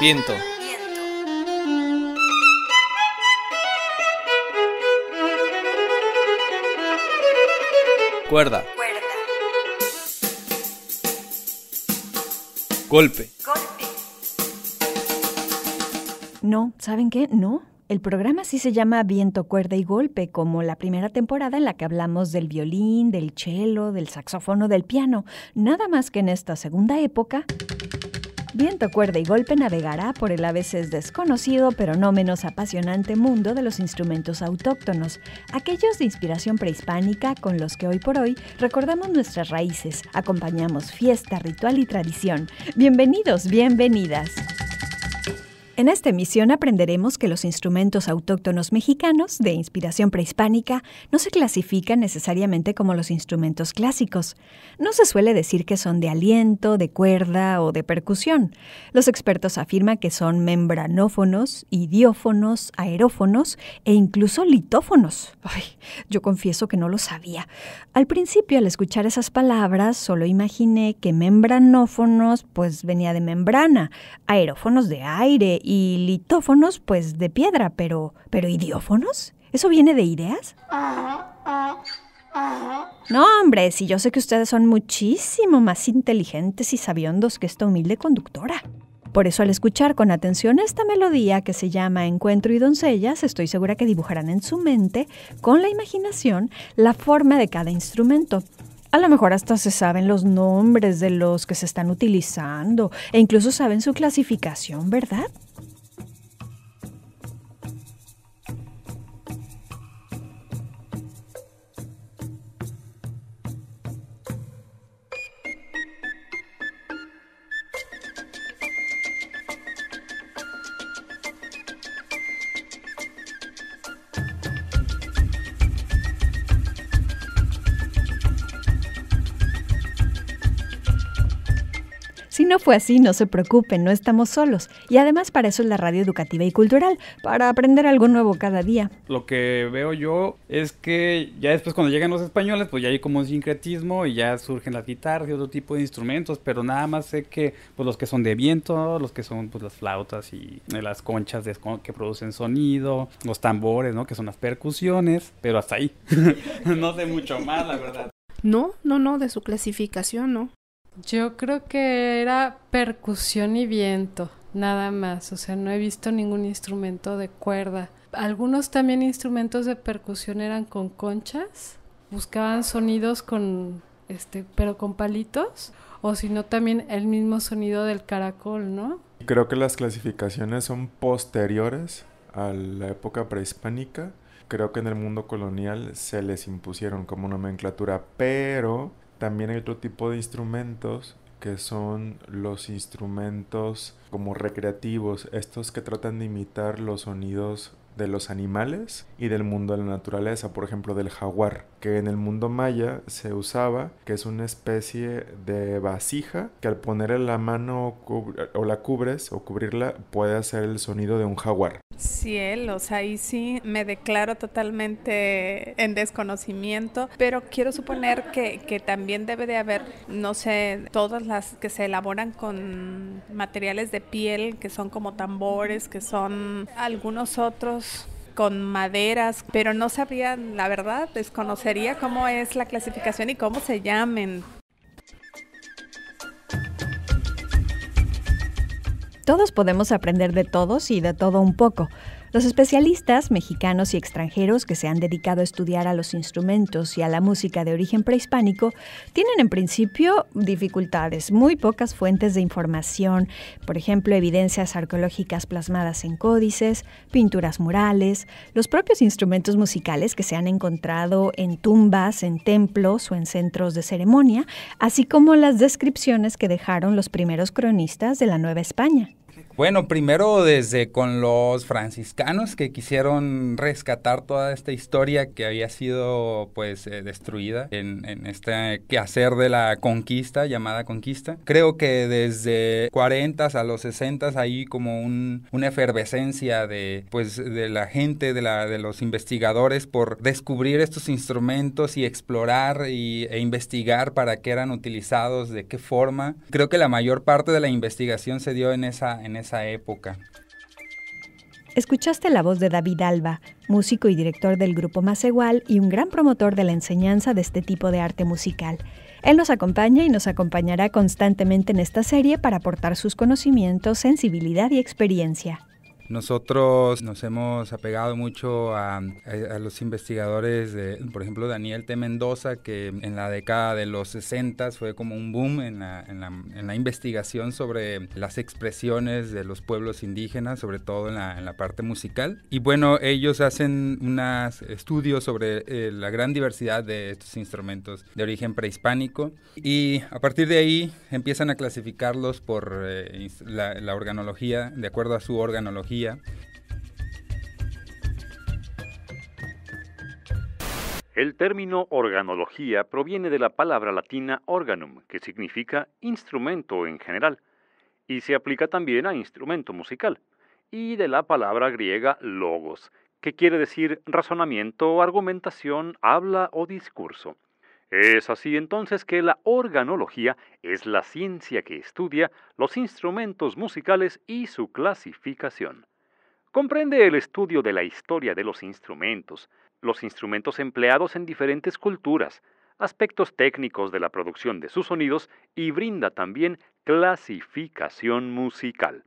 Viento. Cuerda. Golpe. Golpe. No, ¿saben qué? No. El programa sí se llama Viento, Cuerda y Golpe, como la primera temporada en la que hablamos del violín, del cello, del saxofono, del piano. Nada más que en esta segunda época... Viento, cuerda y golpe navegará por el a veces desconocido pero no menos apasionante mundo de los instrumentos autóctonos, aquellos de inspiración prehispánica con los que hoy por hoy recordamos nuestras raíces, acompañamos fiesta, ritual y tradición. Bienvenidos, bienvenidas. En esta emisión aprenderemos que los instrumentos autóctonos mexicanos de inspiración prehispánica no se clasifican necesariamente como los instrumentos clásicos. No se suele decir que son de aliento, de cuerda o de percusión. Los expertos afirman que son membranófonos, idiófonos, aerófonos e incluso litófonos. Ay, yo confieso que no lo sabía. Al principio, al escuchar esas palabras, solo imaginé que membranófonos pues venía de membrana, aerófonos de aire y litófonos, pues de piedra, pero, pero idiófonos? ¿Eso viene de ideas? No, hombre, si yo sé que ustedes son muchísimo más inteligentes y sabiondos que esta humilde conductora. Por eso al escuchar con atención esta melodía que se llama Encuentro y Doncellas, estoy segura que dibujarán en su mente, con la imaginación, la forma de cada instrumento. A lo mejor hasta se saben los nombres de los que se están utilizando e incluso saben su clasificación, ¿verdad? fue así, no se preocupen, no estamos solos. Y además para eso es la radio educativa y cultural, para aprender algo nuevo cada día. Lo que veo yo es que ya después cuando llegan los españoles, pues ya hay como un sincretismo y ya surgen las guitarras y otro tipo de instrumentos, pero nada más sé que pues los que son de viento, los que son pues las flautas y eh, las conchas que producen sonido, los tambores, ¿no? Que son las percusiones, pero hasta ahí. no sé mucho más, la verdad. No, no, no, de su clasificación, no. Yo creo que era percusión y viento, nada más. O sea, no he visto ningún instrumento de cuerda. Algunos también instrumentos de percusión eran con conchas. Buscaban sonidos con, este, pero con palitos. O si no, también el mismo sonido del caracol, ¿no? Creo que las clasificaciones son posteriores a la época prehispánica. Creo que en el mundo colonial se les impusieron como nomenclatura, pero también hay otro tipo de instrumentos que son los instrumentos como recreativos, estos que tratan de imitar los sonidos de los animales y del mundo de la naturaleza, por ejemplo del jaguar, que en el mundo maya se usaba, que es una especie de vasija que al en la mano o la cubres o cubrirla puede hacer el sonido de un jaguar. Cielos, ahí sí me declaro totalmente en desconocimiento, pero quiero suponer que, que, también debe de haber, no sé, todas las que se elaboran con materiales de piel, que son como tambores, que son algunos otros con maderas, pero no sabría, la verdad, desconocería cómo es la clasificación y cómo se llamen. Todos podemos aprender de todos y de todo un poco. Los especialistas mexicanos y extranjeros que se han dedicado a estudiar a los instrumentos y a la música de origen prehispánico tienen en principio dificultades, muy pocas fuentes de información, por ejemplo, evidencias arqueológicas plasmadas en códices, pinturas murales, los propios instrumentos musicales que se han encontrado en tumbas, en templos o en centros de ceremonia, así como las descripciones que dejaron los primeros cronistas de la Nueva España. Bueno, primero desde con los franciscanos que quisieron rescatar toda esta historia que había sido pues eh, destruida en, en, este quehacer de la conquista, llamada conquista. Creo que desde 40 a los 60 hay como un, una efervescencia de pues de la gente, de, la, de los investigadores por descubrir estos instrumentos y explorar y, e investigar para qué eran utilizados, de qué forma. Creo que la mayor parte de la investigación se dio en esa, en esa esa época. Escuchaste la voz de David Alba, músico y director del grupo más igual y un gran promotor de la enseñanza de este tipo de arte musical. Él nos acompaña y nos acompañará constantemente en esta serie para aportar sus conocimientos, sensibilidad y experiencia. Nosotros nos hemos apegado mucho a, los investigadores, por ejemplo, Daniel T. Mendoza, que en la década de los 60 fue como un boom en la, investigación sobre las expresiones de los pueblos indígenas, sobre todo en la, parte musical. Y bueno, ellos hacen unos estudios sobre eh, la gran diversidad de estos instrumentos de origen prehispánico y a partir de ahí empiezan a clasificarlos por eh, la organología, de acuerdo a su organología el término organología proviene de la palabra latina organum, que significa instrumento en general, y se aplica también a instrumento musical, y de la palabra griega logos, que quiere decir razonamiento, argumentación, habla o discurso. Es así entonces que la organología es la ciencia que estudia los instrumentos musicales y su clasificación. Comprende el estudio de la historia de los instrumentos, los instrumentos empleados en diferentes culturas, aspectos técnicos de la producción de sus sonidos y brinda también clasificación musical.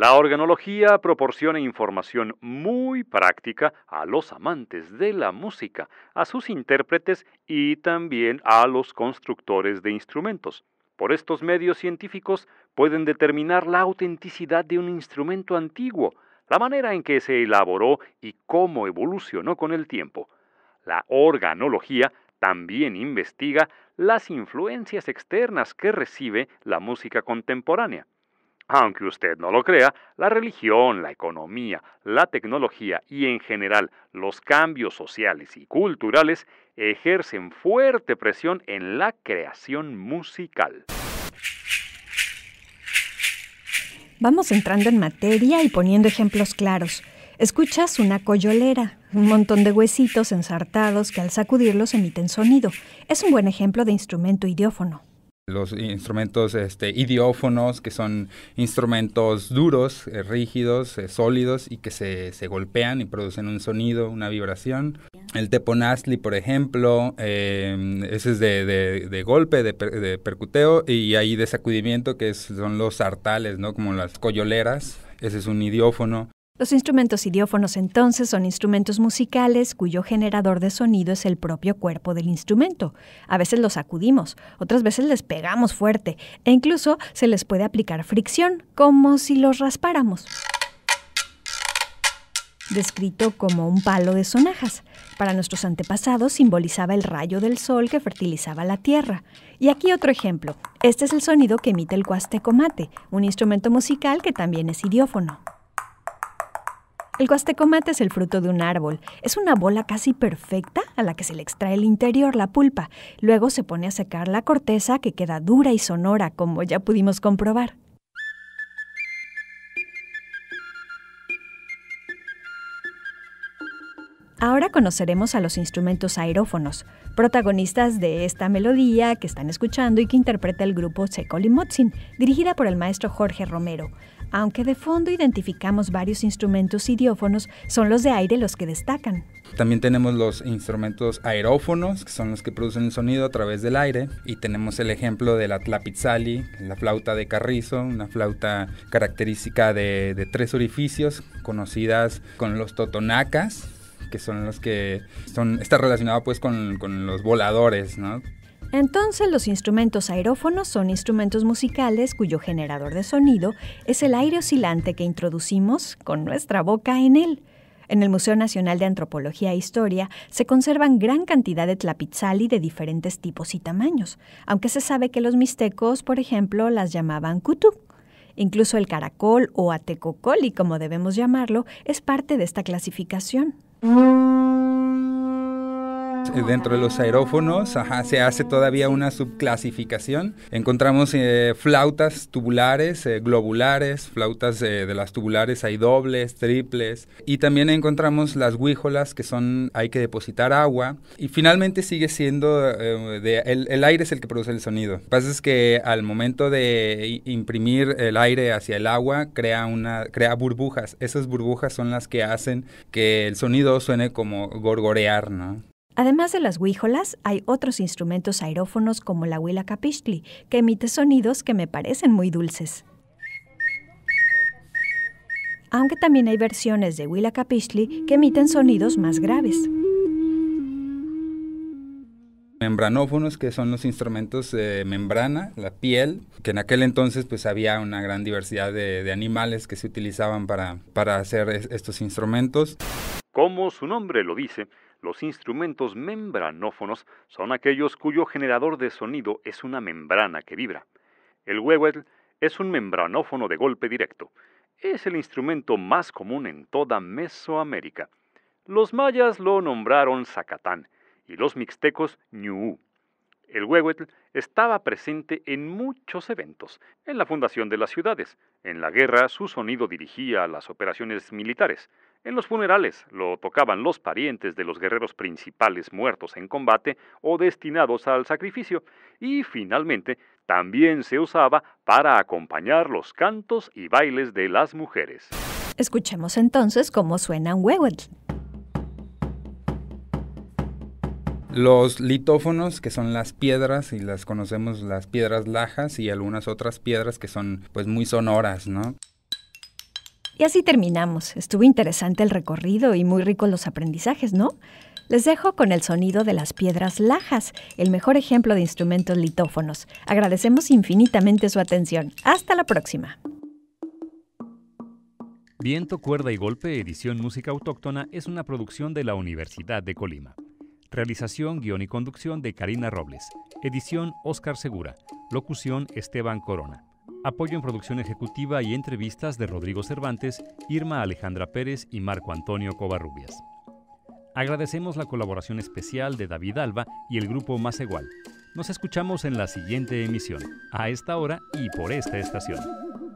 La organología proporciona información muy práctica a los amantes de la música, a sus intérpretes y también a los constructores de instrumentos. Por estos medios científicos pueden determinar la autenticidad de un instrumento antiguo, la manera en que se elaboró y cómo evolucionó con el tiempo. La organología también investiga las influencias externas que recibe la música contemporánea. Aunque usted no lo crea, la religión, la economía, la tecnología y en general los cambios sociales y culturales ejercen fuerte presión en la creación musical. Vamos entrando en materia y poniendo ejemplos claros. Escuchas una coyolera, un montón de huesitos ensartados que al sacudirlos emiten sonido. Es un buen ejemplo de instrumento idiófono los instrumentos este, idiófonos, que son instrumentos duros, eh, rígidos, eh, sólidos y que se, golpean y producen un sonido, una vibración. El teponazli, por ejemplo, eh, ese es de, golpe, de, percuteo y hay de sacudimiento, que son los sartales, como las coyoleras. Ese es un idiófono. Los instrumentos idiófonos entonces son instrumentos musicales cuyo generador de sonido es el propio cuerpo del instrumento. A veces los sacudimos, otras veces les pegamos fuerte e incluso se les puede aplicar fricción, como si los raspáramos. Descrito como un palo de sonajas, para nuestros antepasados simbolizaba el rayo del sol que fertilizaba la tierra. Y aquí otro ejemplo. Este es el sonido que emite el guastecomate, un instrumento musical que también es idiófono. El guastecomate es el fruto de un árbol. Es una bola casi perfecta a la que se le extrae el interior, la pulpa. Luego se pone a secar la corteza que queda dura y sonora, como ya pudimos comprobar. Ahora conoceremos a los instrumentos aerófonos, protagonistas de esta melodía que están escuchando y que interpreta el grupo Secoli dirigida por el maestro Jorge Romero. Aunque de fondo identificamos varios instrumentos idiófonos, son los de aire los que destacan. También tenemos los instrumentos aerófonos, que son los que producen el sonido a través del aire, y tenemos el ejemplo de la tlapitzali, la flauta de carrizo, una flauta característica de, tres orificios, conocidas con los totonacas, que son los que están está pues con, con los voladores, ¿no? Entonces los instrumentos aerófonos son instrumentos musicales cuyo generador de sonido es el aire oscilante que introducimos con nuestra boca en él. En el Museo Nacional de Antropología e Historia se conservan gran cantidad de tlapitzali de diferentes tipos y tamaños, aunque se sabe que los mixtecos, por ejemplo, las llamaban cutú. Incluso el caracol o atecocoli, como debemos llamarlo, es parte de esta clasificación. Eh, dentro de los aerófonos se hace todavía una subclasificación. Encontramos eh, flautas tubulares, eh, globulares, flautas de las tubulares hay dobles, triples, y también encontramos las guíjolas que son, hay que depositar agua, y finalmente sigue siendo, el, el, aire es el que produce el sonido. Lo que pasa es que al momento de imprimir el aire hacia el agua, crea, una, crea burbujas. Esas burbujas son las que hacen que el sonido suene como gorgorear, ¿no? Además de las huíjolas, hay otros instrumentos aerófonos como la huila capistli que emite sonidos que me parecen muy dulces. Aunque también hay versiones de huila capistli que emiten sonidos más graves. Membranófonos, que son los instrumentos de membrana, la piel, que en aquel entonces pues había una gran diversidad de, animales que se utilizaban para, hacer estos instrumentos. Como su nombre lo dice, los instrumentos membranófonos son aquellos cuyo generador de sonido es una membrana que vibra. El huehuetl es un membranófono de golpe directo. Es el instrumento más común en toda Mesoamérica. Los mayas lo nombraron Zacatán y los mixtecos Ñuú. El huehuetl estaba presente en muchos eventos, en la fundación de las ciudades. En la guerra su sonido dirigía las operaciones militares. En los funerales lo tocaban los parientes de los guerreros principales muertos en combate o destinados al sacrificio y finalmente también se usaba para acompañar los cantos y bailes de las mujeres. Escuchemos entonces cómo suena un Los litófonos, que son las piedras, y las conocemos las piedras lajas y algunas otras piedras que son pues muy sonoras, ¿no? Y así terminamos. Estuvo interesante el recorrido y muy ricos los aprendizajes, ¿no? Les dejo con el sonido de las piedras lajas, el mejor ejemplo de instrumentos litófonos. Agradecemos infinitamente su atención. Hasta la próxima. Viento, Cuerda y Golpe, edición Música Autóctona, es una producción de la Universidad de Colima. Realización, guión y conducción de Karina Robles. Edición Oscar Segura. Locución Esteban Corona. Apoyo en producción ejecutiva y entrevistas de Rodrigo Cervantes, Irma Alejandra Pérez y Marco Antonio Covarrubias. Agradecemos la colaboración especial de David Alba y el grupo Más Igual. Nos escuchamos en la siguiente emisión, a esta hora y por esta estación.